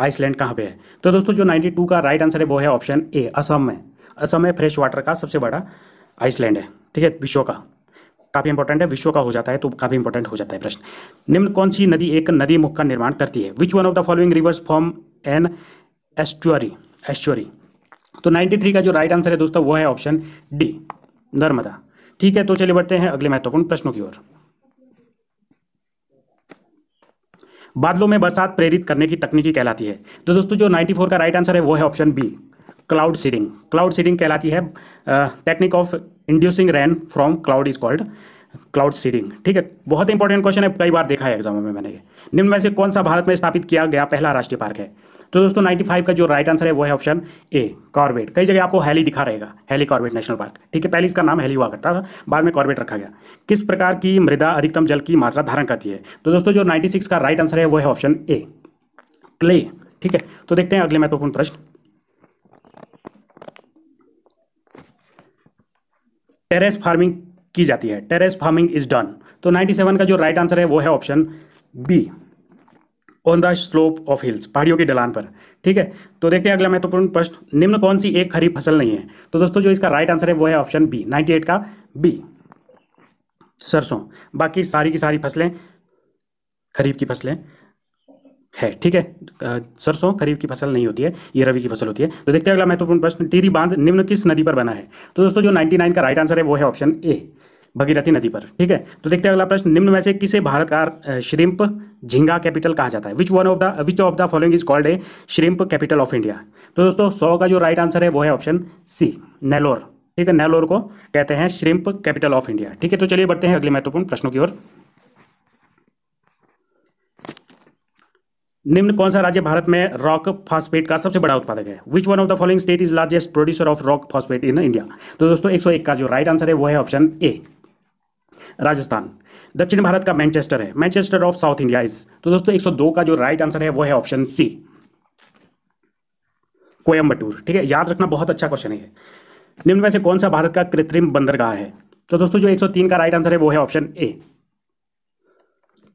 आइसलैंड कहाँ पे है तो दोस्तों जो नाइन्टी टू का राइट आंसर है वो है ऑप्शन ए असम में असम में फ्रेश वाटर का सबसे बड़ा आइसलैंड है ठीक है विश्व का काफ़ी इंपॉर्टेंट है विश्व का हो जाता है तो काफ़ी इंपॉर्टेंट हो जाता है प्रश्न निम्न कौन सी नदी एक नदी मुख का निर्माण करती है which one of the following rivers form an estuary estuary तो 93 का जो राइट आंसर है दोस्तों वो है ऑप्शन डी नर्मदा ठीक है तो चलिए बढ़ते हैं अगले महत्वपूर्ण प्रश्नों की ओर बादलों में बरसात प्रेरित करने की तकनीकी कहलाती है तो दोस्तों जो 94 का राइट आंसर है वो है option B cloud seeding cloud seeding कहलाती है technique of inducing rain from cloud is called cloud seeding ठीक है बहुत इंपॉर्टेंट क्वेश्चन है कई बार देखा है एग्जाम में मैंने निम्न में से कौन सा भारत में स्थापित किया गया पहला राष्ट्रीय पार्क है तो दोस्तों 95 का जो राइट आंसर है वो है ऑप्शन ए कॉर्बेट कई जगह आपको हैली दिखा रहेगा हैली कॉर्बेट नेशनल पार्क ठीक है पहले इसका नाम हैली हुआ करता था बाद में कॉर्बेट रखा गया किस प्रकार की मृदा अधिकतम जल की मात्रा धारण करती है तो दोस्तों जो 96 का राइट आंसर है वो है ऑप्शन ए क्ले ठीक है तो देखते हैं अगले महत्वपूर्ण प्रश्न टेरेस फार्मिंग की जाती है टेरेस फार्मिंग इज डन तो 97 का जो राइट आंसर है वो है option B on the slope of hills पहाड़ियों की ढलान पर ठीक है तो देखते हैं अगला महत्वपूर्ण तो प्रश्न निम्न कौन सी एक खरीफ फसल नहीं है तो दोस्तों जो इसका राइट आंसर है वो है ऑप्शन बी 98 का बी सरसों बाकी सारी की सारी फसलें खरीफ की फसलें है ठीक है सरसों खरीफ की फसल नहीं होती है ये रवि की फसल होती है तो देखते हैं अगला महत्वपूर्ण तो प्रश्न टीरी बांध निम्न किस नदी पर बना है तो दोस्तों जो 99 का राइट आंसर है वो है ऑप्शन ए भगीरथी नदी पर ठीक है तो देखते हैं अगला प्रश्न निम्न में से किसे भारत का श्रिम्प झिंगा कैपिटल कहा जाता है which one of the which of the following is called a shrimp capital of India तो दोस्तों सौ का जो राइट आंसर है वो है ऑप्शन सी नेलोर ठीक है नेलोर को कहते हैं श्रिम्प कैपिटल ऑफ इंडिया ठीक है तो चलिए बढ़ते हैं अगले महत्वपूर्ण प्रश्नों की ओर निम्न कौन सा राज्य भारत में रॉक फॉस्फेट का सबसे बड़ा उत्पादक है which one of the following state is largest producer of rock phosphate in India तो दोस्तों 101 का जो राइट आंसर है वो है ऑप्शन ए राजस्थान दक्षिण भारत का मैनचेस्टर है Manchester of South India is तो दोस्तों 102 का जो राइट आंसर है वो है ऑप्शन सी कोयम्बटूर ठीक है याद रखना बहुत अच्छा क्वेश्चन है निम्न में से कौन सा भारत का कृत्रिम बंदरगाह है तो दोस्तों जो 103 का राइट आंसर है वो है ऑप्शन ए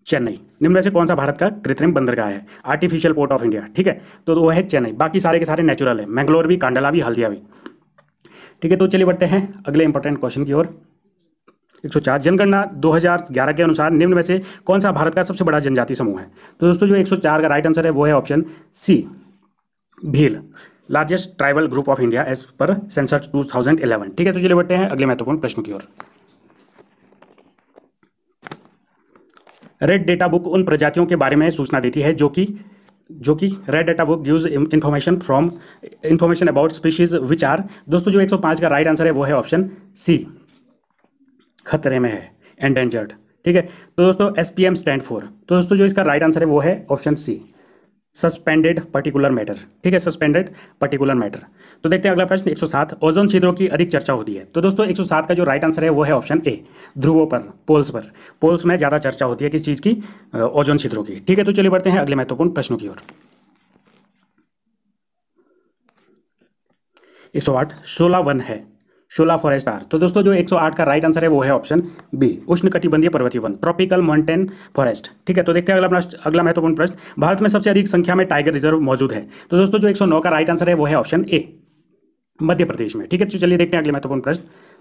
चेन्नई निम्न में से कौन सा भारत का कृत्रिम बंदरगाह है आर्टिफिशियल पोर्ट ऑफ इंडिया ठीक है तो वो है चेन्नई बाकी सारे के सारे नेचुरल है मैंगलोर भी कांडला भी हल्दिया भी ठीक है तो चलिए बढ़ते हैं अगले इंपॉर्टेंट क्वेश्चन की ओर 104 जनगणना 2011 के अनुसार निम्न में से कौन सा भारत का सबसे बड़ा जनजाति समूह है तो दोस्तों जो 104 का राइट आंसर है वो है option C Bhil largest tribal group of India as per census 2011 ठीक है तो चलिए बढ़ते हैं अगले महत्वपूर्ण प्रश्न की ओर रेड डेटा बुक उन प्रजातियों के बारे में सूचना देती है जो कि जो कि red data book gives information from information about species which are दोस्तों जो 105 का राइट right आंसर है वो है ऑप्शन सी खतरे में है एंडेंजर्ड ठीक है तो दोस्तों S P M stand four तो दोस्तों जो इसका राइट आंसर है वो है option C suspended particular matter ठीक है सस्पेंडेड पर्टिकुलर मैटर तो देखते हैं अगला प्रश्न 107 सौ ओजोन छिद्रों की अधिक चर्चा होती है तो दोस्तों 107 का जो राइट आंसर है वो है ऑप्शन ए ध्रुवों पर पोल्स पर पोल्स में ज़्यादा चर्चा होती है किस चीज़ की ओजोन छिद्रों की ठीक है तो चलिए बढ़ते हैं अगले महत्वपूर्ण प्रश्नों की ओर एक सौ आठ सोलह वन है शोला फॉरेस्ट आर तो दोस्तों जो 108 का राइट आंसर है वो है ऑप्शन बी उष्ण कटिबंधीय पर्वतीय वन ट्रॉपिकल माउंटेन फॉरेस्ट ठीक है तो देखते हैं अगला अगला महत्वपूर्ण प्रश्न भारत में सबसे अधिक संख्या में टाइगर रिजर्व मौजूद है तो दोस्तों जो 109 का राइट आंसर है वो है ऑप्शन ए मध्य प्रदेश में ठीक है तो चलिए देखते हैं अगले महत्वपूर्ण प्रश्न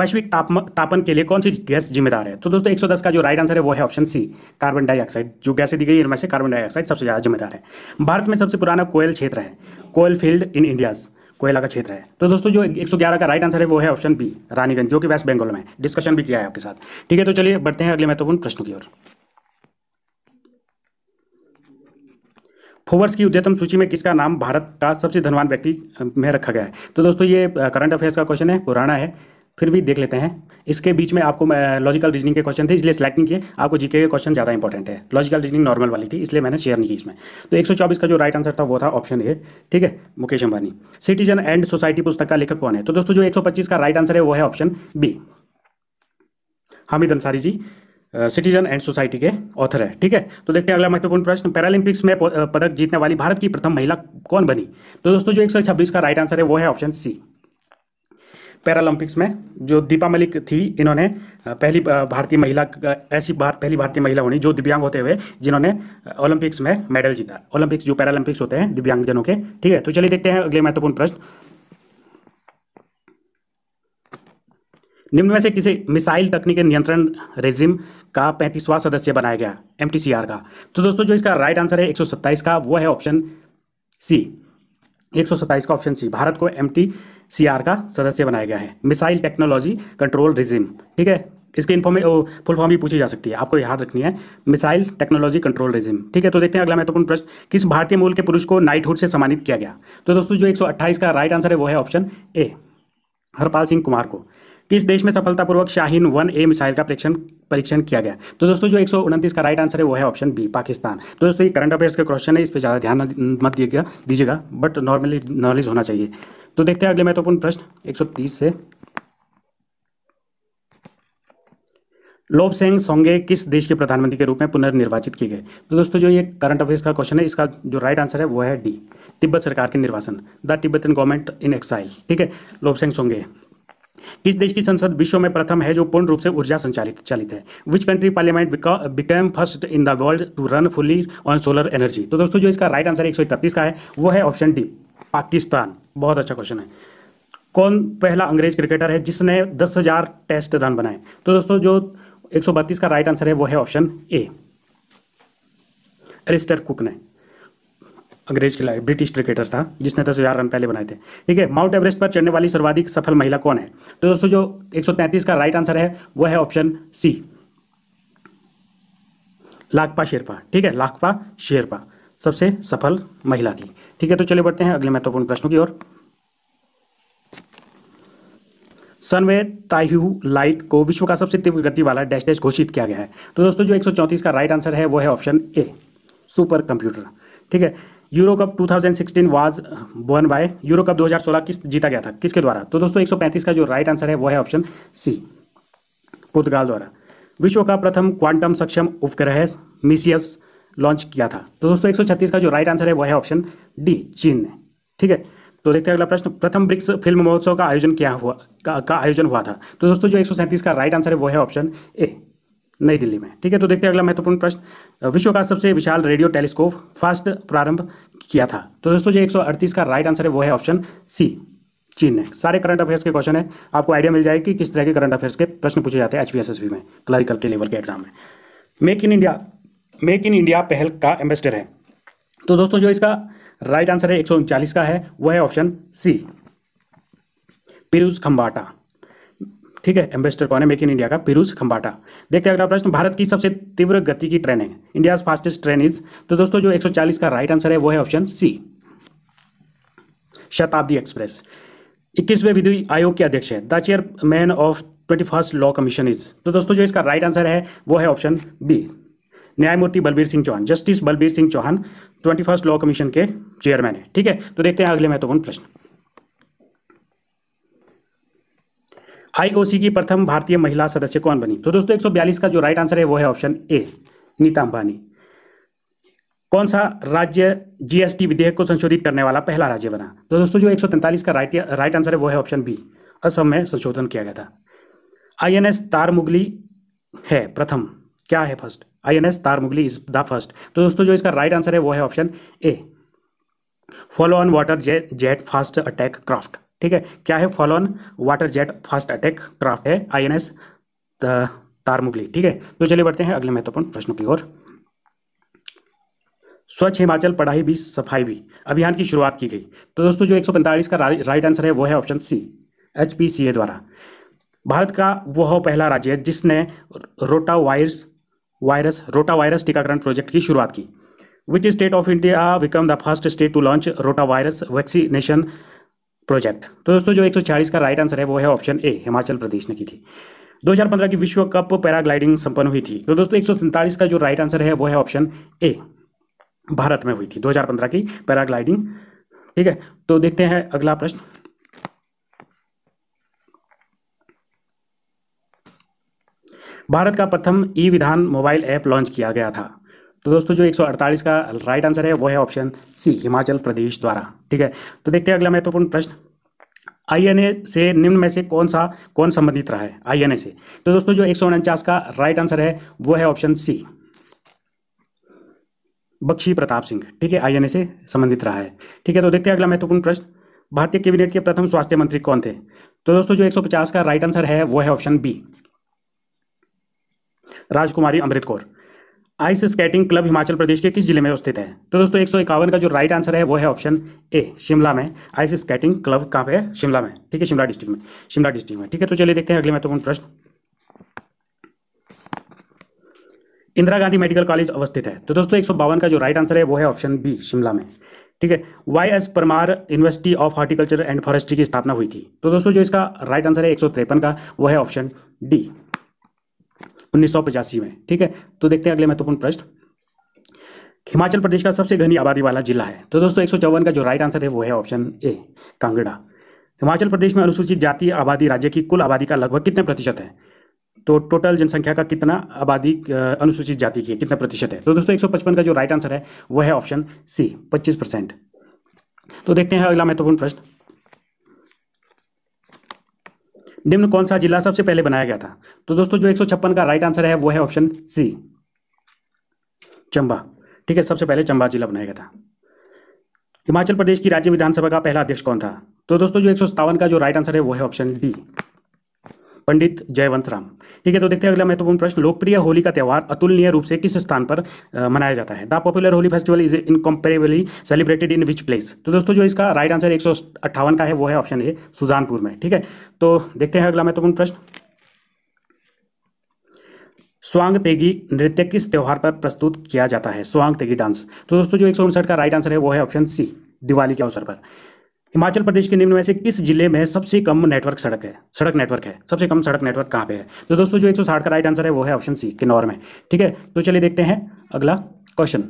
वैश्विक तापन के लिए कौन सी गैस जिम्मेदार है तो दोस्तों 110 का जो राइट आंसर है वो है ऑप्शन सी कार्बन डाइऑक्साइड जो गैसें दी गई इनमें से कार्बन डाइऑक्साइड सबसे ज़्यादा जिम्मेदार है भारत में सबसे पुराना कोयल क्षेत्र है कोयल फील्ड इन इंडियाज़ कोयला का क्षेत्र है तो दोस्तों जो 111 का राइट आंसर है वो है ऑप्शन बी रानीगंज जो कि वेस्ट बंगाल में डिस्कशन भी किया है आपके साथ ठीक है तो चलिए बढ़ते हैं अगले महत्वपूर्ण प्रश्न की ओर फोवर्स की उद्यतम सूची में किसका नाम भारत का सबसे धनवान व्यक्ति में रखा गया है तो दोस्तों ये करंट अफेयर्स का क्वेश्चन है पुराना है फिर भी देख लेते हैं इसके बीच में आपको लॉजिकल रीजनिंग के क्वेश्चन थे इसलिए सेलेक्ट नहीं किए आपको जीके के क्वेश्चन ज़्यादा इंपॉर्टेंट है लॉजिकल रीजनिंग नॉर्मल वाली थी इसलिए मैंने शेयर नहीं की इसमें तो 124 का जो राइट आंसर था वो था ऑप्शन ए ठीक है Mukesh Ambani citizen and society पुस्तक का लेखक कौन है तो दोस्तों जो एक का राइट आंसर है वो है option B Hamid Ansari ji citizen and society के ऑथर है ठीक है तो देखते हैं अगला महत्वपूर्ण प्रश्न पैरालंपिक्स में पदक जीतने वाली भारत की प्रथम महिला कौन बनी तो दोस्तों जो एक का राइट आंसर है वो है ऑप्शन सी पैरालंपिक्स में जो दीपा मलिक थी इन्होंने पहली भारतीय महिला ऐसी बार, पहली भारतीय महिला होनी जो दिव्यांग होते हुए जिन्होंने ओलंपिक्स में मेडल जीता ओलंपिक्स जो पैरालंपिक्स होते हैं दिव्यांगजनों के ठीक है तो चलिए देखते हैं अगले महत्वपूर्ण प्रश्न निम्न में से किसी मिसाइल तकनीक नियंत्रण रेजिम का पैंतीसवां सदस्य बनाया गया एम का तो दोस्तों जो इसका राइट आंसर है एक का वो है ऑप्शन सी एक का ऑप्शन सी भारत को एम सीआर का सदस्य बनाया गया है मिसाइल टेक्नोलॉजी कंट्रोल रिजिम ठीक है इसकी इन्फॉर्मे फुल फॉर्म भी पूछी जा सकती है आपको याद रखनी है मिसाइल टेक्नोलॉजी कंट्रोल रिजिम ठीक है तो देखते हैं अगला महत्वपूर्ण प्रश्न किस भारतीय मूल के पुरुष को नाइटहुड से सम्मानित किया गया तो दोस्तों जो एक का राइट आंसर है वो है ऑप्शन ए हरपाल सिंह कुमार को किस देश में सफलतापूर्वक शाहीन वन ए मिसाइल का परीक्षण परीक्षण किया गया तो दोस्तों जो एक का राइट आंसर है वो है ऑप्शन बी पाकिस्तान तो दोस्तों ये करंट अफेयर्स का क्वेश्चन है इस पर ज़्यादा ध्यान मत दीजिएगा दीजिएगा बट नॉर्मली नॉलेज होना चाहिए तो देखते हैं अगले महत्वपूर्ण प्रश्न 130 से लोबसेंग सोंगे किस देश के प्रधानमंत्री के रूप में पुनर्निर्वाचित किए गए तो दोस्तों जो ये करंट अफेयर्स का क्वेश्चन है इसका जो राइट आंसर है वो है डी तिब्बत सरकार के निर्वासन the Tibetan government in exile ठीक है लोबसेंग सोंगे किस देश की संसद विश्व में प्रथम है जो पूर्ण रूप से ऊर्जा संचालित चालित है which country parliament become first in the world to run fully on solar energy तो दोस्तों जो इसका राइट आंसर एक का है वो है ऑप्शन डी पाकिस्तान बहुत अच्छा क्वेश्चन है कौन पहला अंग्रेज क्रिकेटर है जिसने दस हजार टेस्ट रन बनाए तो दोस्तों जो 132 का राइट आंसर है वो है ऑप्शन ए एलिस्टर कुक ने अंग्रेज खिलाड़ी ब्रिटिश क्रिकेटर था जिसने दस हज़ार रन पहले बनाए थे ठीक है माउंट एवरेस्ट पर चढ़ने वाली सर्वाधिक सफल महिला कौन है तो दोस्तों जो 133 का राइट आंसर है वो है ऑप्शन सी लाखपा शेरपा ठीक है लाखपा शेरपा सबसे सफल महिला थी ठीक है तो चले बढ़ते हैं अगले महत्वपूर्ण तो प्रश्नों की ओर सनवे में लाइट को विश्व का सबसे तीव्र गति वाला डैश डैश घोषित किया गया है तो दोस्तों जो 134 का राइट आंसर है वो है ऑप्शन ए सुपर कंप्यूटर ठीक है Euro Cup 2016 was won by Euro Cup 2016 किस जीता गया था किसके द्वारा तो दोस्तों 135 का जो राइट आंसर है वो है ऑप्शन सी पुर्तगाल द्वारा विश्व का प्रथम क्वांटम सक्षम उपग्रह मिसियस लॉन्च किया था तो दोस्तों एक का जो राइट आंसर है वह है ऑप्शन डी चीन ने ठीक है तो देखते हैं अगला प्रश्न प्रथम ब्रिक्स फिल्म महोत्सव का आयोजन क्या हुआ का, का आयोजन हुआ था तो दोस्तों जो एक का राइट आंसर है वो है ऑप्शन ए नई दिल्ली में ठीक है तो देखते हैं अगला महत्वपूर्ण प्रश्न विश्व का सबसे विशाल रेडियो टेलीस्कोप फास्ट प्रारंभ किया था तो दोस्तों जो 138 का राइट आंसर है वो है ऑप्शन सी चीन ने सारे करंट अफेयर्स के क्वेश्चन है आपको आइडिया मिल जाएगा कि किस तरह के करंट अफेयर्स के प्रश्न पूछे जाते हैं एच में क्लरिकल के लेवल के एग्जाम में make in India make in India पहल का एम्बेसडर है तो दोस्तों जो इसका राइट आंसर है एक का है वह है ऑप्शन सी पीरूज खंबाटा ठीक है एम्बेसडर कौन है मेक इन इंडिया का पीरूज खंबाटा देखते हैं अगला प्रश्न भारत की सबसे तीव्र गति की ट्रेन है इंडिया फास्टेस्ट ट्रेन इज तो दोस्तों जो 140 का राइट आंसर है वो है ऑप्शन सी शताब्दी एक्सप्रेस 21वें विधि आयोग के अध्यक्ष है the chairman of twenty first law commission is तो दोस्तों जो इसका राइट आंसर है वो है ऑप्शन बी न्यायमूर्ति Balbir Singh Chauhan justice Balbir Singh Chauhan twenty first law commission के चेयरमैन है ठीक है तो देखते हैं अगले महत्वपूर्ण प्रश्न आईओसी की प्रथम भारतीय महिला सदस्य कौन बनी तो दोस्तों 142 का जो राइट आंसर है वो है ऑप्शन ए नीता अंबानी कौन सा राज्य जीएसटी विधेयक को संशोधित करने वाला पहला राज्य बना तो दोस्तों जो 143 का राइट राइट आंसर है वो है ऑप्शन बी असम में संशोधन किया गया था आईएनएस तारमुगली है प्रथम क्या है first I N S Tarmugli is the first तो दोस्तों जो इसका राइट आंसर है वो है option A follow on water jet jet fast attack craft ठीक है क्या है follow on water jet fast attack craft है आई एन एस तारमुगली ठीक है तो चलिए बढ़ते हैं अगले महत्वपूर्ण प्रश्नों की ओर स्वच्छ हिमाचल पढ़ाई भी सफाई भी अभियान की शुरुआत की गई तो दोस्तों जो 145 का राइट आंसर है वो है ऑप्शन सी एच द्वारा भारत का वह पहला राज्य है जिसने rota wires virus rota virus टीकाकरण प्रोजेक्ट की शुरुआत की which state of India become the first state to launch rota virus vaccination project तो दोस्तों जो 140 का राइट आंसर है वो है ऑप्शन ए हिमाचल प्रदेश ने की थी 2015 की विश्व कप पैराग्लाइडिंग संपन्न हुई थी तो दोस्तों एक का जो राइट आंसर है वो है ऑप्शन ए भारत में हुई थी 2015 की पैराग्लाइडिंग ठीक है तो देखते हैं अगला प्रश्न भारत का प्रथम ई विधान मोबाइल ऐप लॉन्च किया गया था तो दोस्तों जो 148 का राइट आंसर है वो है ऑप्शन सी हिमाचल प्रदेश द्वारा ठीक है तो देखते हैं अगला महत्वपूर्ण प्रश्न आईएनए से निम्न में से कौन सा कौन संबंधित रहा है आईएनए से तो दोस्तों जो एक का राइट आंसर है वो है ऑप्शन सी बख्शी प्रताप सिंह ठीक है आईएनए से संबंधित रहा है ठीक है तो देखते हैं अगला महत्वपूर्ण प्रश्न भारतीय कैबिनेट के प्रथम स्वास्थ्य मंत्री कौन थे तो दोस्तों जो 150 का राइट आंसर है वो है option B Rajkumari Amrit Kaur ice skating club Himachal Pradesh के किस जिले में स्थित है तो दोस्तों एक सौ इक्यावन का जो राइट आंसर है वो है ऑप्शन ए शिमला में आइस स्केटिंग क्लब कहाँ पे है शिमला में ठीक है शिमला डिस्ट्रिक्ट में शिमला डिस्ट्रिक्ट में ठीक है तो चलिए देखते हैं अगले महत्वपूर्ण प्रश्न इंदिरा गांधी मेडिकल कॉलेज अवस्थित है तो दोस्तों एक का जो राइट आंसर है वो है ऑप्शन बी शिमला में ठीक है Y S Parmar university of horticulture and forestry की स्थापना हुई थी तो दोस्तों जो इसका राइट आंसर है एक का वो है ऑप्शन डी उन्नीस में ठीक है तो देखते हैं अगले महत्वपूर्ण प्रश्न हिमाचल प्रदेश का सबसे घनी आबादी वाला जिला है तो दोस्तों एक का जो राइट आंसर है वो है ऑप्शन ए कांगड़ा हिमाचल प्रदेश में अनुसूचित जाति आबादी राज्य की कुल आबादी का लगभग कितने प्रतिशत है तो टोटल जनसंख्या का कितना आबादी अनुसूचित जाति की है कितना प्रतिशत है तो दोस्तों 155 का जो राइट आंसर है वो है ऑप्शन सी 25 परसेंट तो देखते हैं अगला महत्वपूर्ण प्रश्न निम्न कौन सा जिला सबसे पहले बनाया गया था तो दोस्तों जो एक का राइट आंसर है वो है ऑप्शन सी चंबा ठीक है सबसे पहले चंबा जिला बनाया गया था हिमाचल प्रदेश की राज्य विधानसभा का पहला अध्यक्ष कौन था तो दोस्तों जो एक का जो राइट आंसर है वो है ऑप्शन डी पंडित जयवंत राम ठीक है तो देखते हैं अगला महत्वपूर्ण प्रश्न लोकप्रिय होली का त्यौहार अतुलनीय रूप से किस स्थान पर मनाया जाता है the popular Holi festival is incomparably celebrated in which place तो दोस्तों जो इसका राइट आंसर एक का है वो है ऑप्शन ए सुजानपुर में ठीक है तो देखते हैं अगला महत्वपूर्ण प्रश्न स्वांग तेगी नृत्य किस त्यौहार पर प्रस्तुत किया जाता है स्वांग तेगी डांस तो दोस्तों जो एक का राइट आंसर है वो है ऑप्शन सी दिवाली के अवसर पर हिमाचल प्रदेश के निम्न में से किस जिले में सबसे कम नेटवर्क सड़क है सड़क नेटवर्क है सबसे कम सड़क नेटवर्क कहाँ पे है तो दोस्तों जो एक का राइट आंसर है वो है ऑप्शन सी किन्नौर में ठीक है तो चलिए देखते हैं अगला क्वेश्चन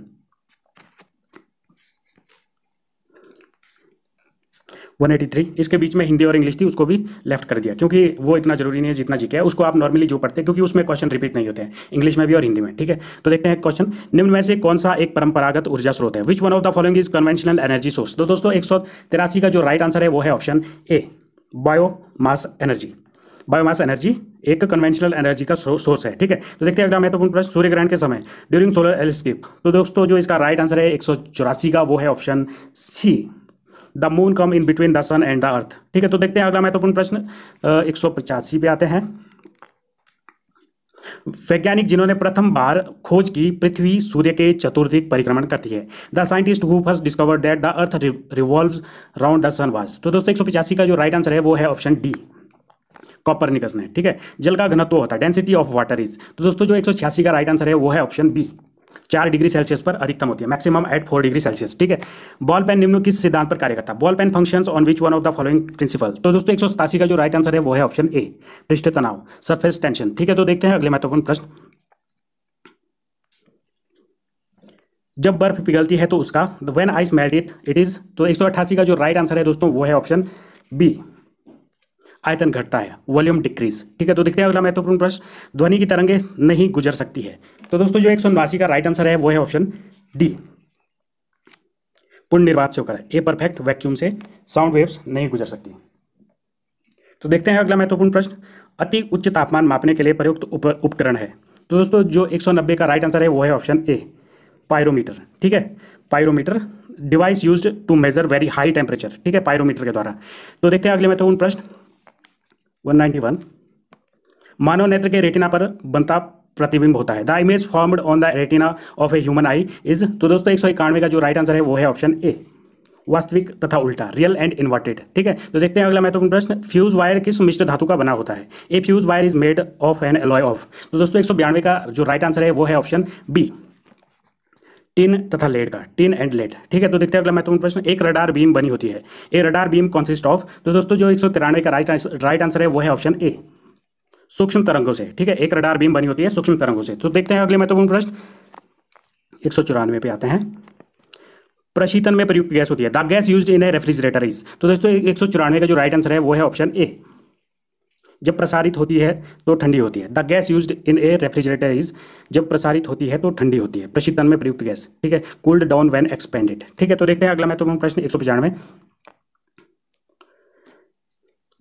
183 इसके बीच में हिंदी और इंग्लिश थी उसको भी लेफ्ट कर दिया क्योंकि वो इतना जरूरी नहीं है जितना जीके है उसको आप नॉर्मली जो पढ़ते हैं क्योंकि उसमें क्वेश्चन रिपीट नहीं होते हैं इंग्लिश में भी और हिंदी में ठीक है तो देखते हैं क्वेश्चन निम्न में से कौन सा एक परंपरागत ऊर्जा स्रोत है which one of the following is conventional energy source तो दोस्तों एक का जो राइट आंसर है वो है option A biomass energy biomass energy एक कन्वेंशनल एनर्जी का सोर्स है ठीक है तो देखते हैं अगला महत्वपूर्ण प्रश्न सूर्य ग्रहण के समय ड्यूरिंग सोलर एलिस्किप तो दोस्तों जो इसका राइट आंसर है एक का वो है option C the moon come in between the sun and the earth ठीक है तो देखते हैं अगला महत्वपूर्ण प्रश्न एक सौ पचासी पे आते हैं वैज्ञानिक जिन्होंने प्रथम बार खोज की पृथ्वी सूर्य के चतुर्थिक परिक्रमण करती है the scientist who first discover that the earth revolve round the sun was तो दोस्तों एक का जो राइट आंसर है वो है ऑप्शन डी कॉपर निकसने ने ठीक है जल का घनत्व होता है डेंसिटी ऑफ वाटर इज तो दोस्तों जो एक का राइट आंसर है वो है ऑप्शन बी चार डिग्री सेल्सियस पर अधिकतम होती है maximum at four degree Celsius ठीक है बॉल पेन निम्न किस सिद्धांत पर कार्य करता है ball pen function on which one of the following principle तो दोस्तों एक का जो राइट आंसर है वो है ऑप्शन ए पृष्ठ तनाव सरफेस टेंशन ठीक है तो देखते हैं अगले महत्वपूर्ण प्रश्न जब बर्फ पिघलती है तो उसका when ice melt it it is तो एक का जो राइट आंसर है दोस्तों वो है ऑप्शन बी आयतन घटता है वॉल्यूम डिक्रीज ठीक है तो देखते हैं अगला महत्वपूर्ण प्रश्न ध्वनि की तरंगे नहीं गुजर सकती है तो दोस्तों जो एक सौ का राइट आंसर है वो है ऑप्शन डी पूर्ण निर्वात से होकर ए परफेक्ट वैक्यूम से साउंड वेव्स नहीं गुजर सकती तो देखते हैं अगला महत्वपूर्ण प्रश्न अति उच्च तापमान मापने के लिए प्रयुक्त उपकरण है तो दोस्तों जो 190 का राइट आंसर है वो है ऑप्शन ए पायरोमीटर ठीक है pyrometer device used to measure very high temperature ठीक है पायरोमीटर के द्वारा तो देखते हैं अगले महत्वपूर्ण प्रश्न 191 मानव नेत्र के रेटिना पर बनता प्रतिबिंब होता है the image formed on the retina of a human eye is तो दोस्तों एक सौ इक्यानवे का जो राइट आंसर है वो है ऑप्शन ए वास्तविक तथा उल्टा रियल एंड इन्वर्टेड ठीक है तो देखते हैं अगला महत्वपूर्ण प्रश्न फ्यूज वायर किस मिश्र धातु का बना होता है a fuse wire is made of an alloy of तो दोस्तों एक का जो राइट आंसर है वो है ऑप्शन बी टिन तथा लेड का टिन एंड लेड ठीक है तो देखते हैं अगला महत्वपूर्ण प्रश्न एक रडार बीम बनी होती है a radar beam consist of तो दोस्तों जो एक का राइट राइट आंसर है वो है ऑप्शन ए सूक्ष्म तरंगों से ठीक है एक रडार बीम बनी होती है सूक्ष्म तरंगों से तो देखते हैं अगले महत्वपूर्ण प्रश्न एक पे आते हैं प्रशीतन में प्रयुक्त गैस होती है the gas use in a refrigerator is तो दोस्तों एक सौ चौरानवे का जो राइट आंसर है वो है ऑप्शन ए जब प्रसारित होती है तो ठंडी होती है the gas use in a refrigerator is जब प्रसारित होती है तो ठंडी होती है प्रशीतन में प्रयुक्त गैस ठीक है कूल्ड डाउन वैन एक्सपेंडेड ठीक है तो देखते हैं अगला महत्वपूर्ण प्रश्न एक सौ पचानवे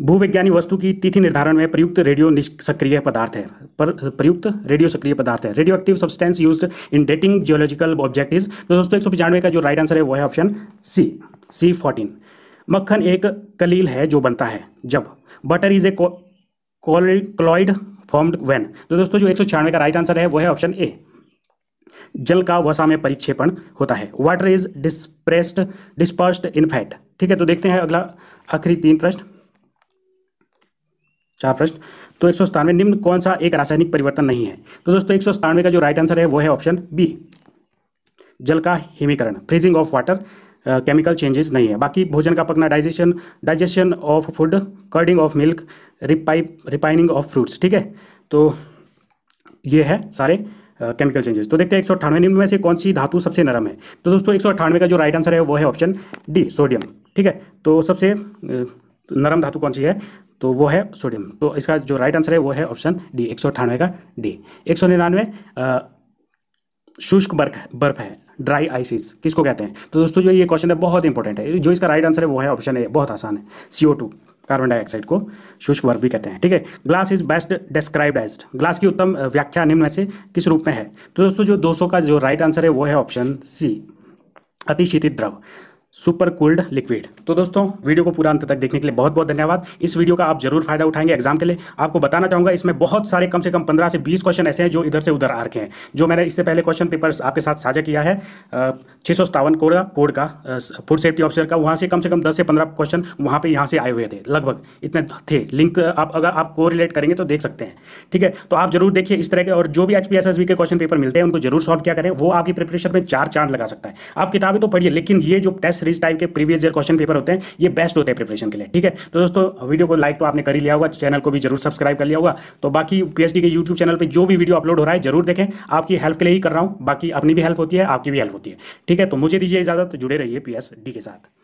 भूविज्ञानी वस्तु की तिथि निर्धारण में प्रयुक्त रेडियो निष्क्रिय पदार्थ है पर प्रयुक्त रेडियो सक्रिय पदार्थ है radio active substance use in dating geological object is तो दोस्तों एक सौ पचानवे का जो राइट आंसर है वो है ऑप्शन सी सी फोर्टीन मक्खन एक कलील है जो बनता है जब butter is a colloid formed when तो दोस्तों जो एक का राइट आंसर है वो है ऑप्शन ए जल का वसा में परिक्षेपण होता है water is dispressed dispersed in fat ठीक है तो देखते हैं अगला आखिरी तीन प्रश्न चार प्रश्न तो एक सौ सतानवे निम्न कौन सा एक रासायनिक परिवर्तन नहीं है तो दोस्तों एक सौ सतानवे का जो राइट आंसर है वो है ऑप्शन बी जल का हिमीकरण freezing of water chemical changes नहीं है बाकी भोजन का पकना digestion digestion of food curding of milk ripe ripening of fruits ठीक है तो ये है सारे केमिकल चेंजेस तो देखते हैं एक सौ निम्न में से कौन सी धातु सबसे नरम है तो दोस्तों एक सौ अठानवे का जो राइट आंसर है वो है ऑप्शन डी सोडियम ठीक है तो सबसे नरम धातु कौन सी है तो वो है सोडियम तो इसका जो राइट आंसर है वो है ऑप्शन डी एक सौ अठानवे का डी एक सौ निन्यानवे शुष्क बर्फ बर्फ है ड्राई आइसिस किसको कहते हैं तो दोस्तों जो ये क्वेश्चन है बहुत इंपॉर्टेंट है जो इसका राइट आंसर है वो है ऑप्शन ए बहुत आसान है सीओ टू कार्बन डाइऑक्साइड को शुष्क वर्ग भी कहते हैं ठीक है glass is best described as glass की उत्तम व्याख्या निम्न में से किस रूप में है तो दोस्तों जो दोस्तों का जो राइट आंसर है वो है ऑप्शन सी अतिशीतित द्रव सुपर कूल्ड लिक्विड तो दोस्तों वीडियो को पूरा अंत तक देखने के लिए बहुत बहुत धन्यवाद इस वीडियो का आप जरूर फायदा उठाएंगे एग्जाम के लिए आपको बताना चाहूंगा इसमें बहुत सारे कम से कम 15 से 20 क्वेश्चन ऐसे हैं जो इधर से उधर आ रखे हैं जो मैंने इससे पहले क्वेश्चन पेपर आपके साथ साझा किया है छः सौ सतावन कोड कोड का फूड सेफ्टी ऑफिसर का वहाँ से कम से कम दस से पंद्रह क्वेश्चन वहाँ पर यहाँ से आए हुए थे लगभग इतने थे लिंक आप अगर आप को रिलेट करेंगे तो देख सकते हैं ठीक है तो आप जरूर देखिए इस तरह के और जो भी एच पी के क्वेश्चन पेपर मिलते हैं उनको जरूर सॉल्व क्या करें वो आपकी प्रिपरेशन में चार चांद लगा सकता है आप किताबें तो पढ़िए लेकिन ये जो टेस्ट सीरीज टाइप के प्रीवियस ईयर क्वेश्चन पेपर होते हैं ये बेस्ट होते हैं प्रिपरेशन के लिए ठीक है तो दोस्तों वीडियो को लाइक तो आपने कर ही लिया होगा चैनल को भी जरूर सब्सक्राइब कर लिया होगा तो बाकी पीएचडी के यूट्यूब चैनल पर जो भी वीडियो अपलोड हो रहा है जरूर देखें आपकी हेल्प के लिए ही कर रहा हूँ बाकी अपनी भी हेल्प होती है आपकी भी हेल्प होती है ठीक है तो मुझे दीजिए इजाजत जुड़े रहिए पी के साथ